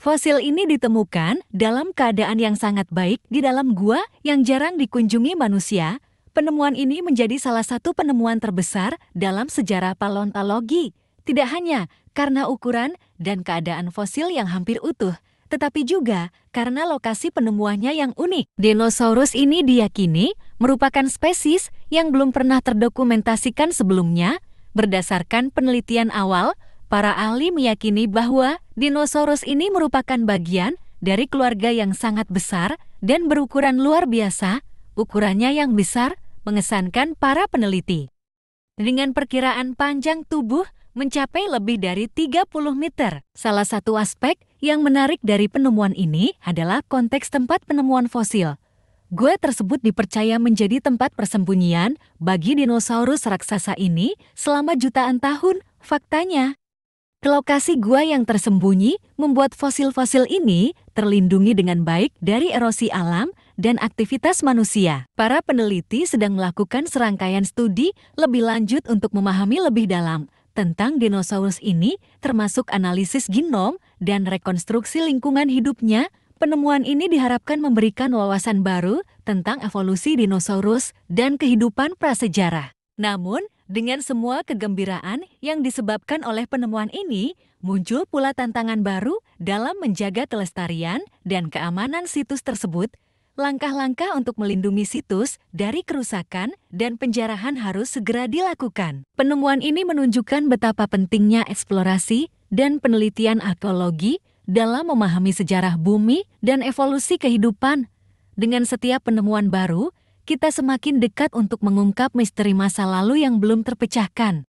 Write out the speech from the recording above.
Fosil ini ditemukan dalam keadaan yang sangat baik di dalam gua yang jarang dikunjungi manusia. Penemuan ini menjadi salah satu penemuan terbesar dalam sejarah paleontologi. Tidak hanya karena ukuran dan keadaan fosil yang hampir utuh, tetapi juga karena lokasi penemuannya yang unik. Dinosaurus ini diyakini merupakan spesies yang belum pernah terdokumentasikan sebelumnya. Berdasarkan penelitian awal, para ahli meyakini bahwa Dinosaurus ini merupakan bagian dari keluarga yang sangat besar dan berukuran luar biasa, ukurannya yang besar mengesankan para peneliti. Dengan perkiraan panjang tubuh mencapai lebih dari 30 meter. Salah satu aspek yang menarik dari penemuan ini adalah konteks tempat penemuan fosil. Gua tersebut dipercaya menjadi tempat persembunyian bagi dinosaurus raksasa ini selama jutaan tahun. Faktanya, ke lokasi gua yang tersembunyi membuat fosil-fosil ini terlindungi dengan baik dari erosi alam dan aktivitas manusia. Para peneliti sedang melakukan serangkaian studi lebih lanjut untuk memahami lebih dalam tentang dinosaurus ini, termasuk analisis genom dan rekonstruksi lingkungan hidupnya. Penemuan ini diharapkan memberikan wawasan baru tentang evolusi dinosaurus dan kehidupan prasejarah. Namun, dengan semua kegembiraan yang disebabkan oleh penemuan ini, muncul pula tantangan baru dalam menjaga kelestarian dan keamanan situs tersebut. Langkah-langkah untuk melindungi situs dari kerusakan dan penjarahan harus segera dilakukan. Penemuan ini menunjukkan betapa pentingnya eksplorasi dan penelitian arkeologi dalam memahami sejarah bumi dan evolusi kehidupan. Dengan setiap penemuan baru, kita semakin dekat untuk mengungkap misteri masa lalu yang belum terpecahkan.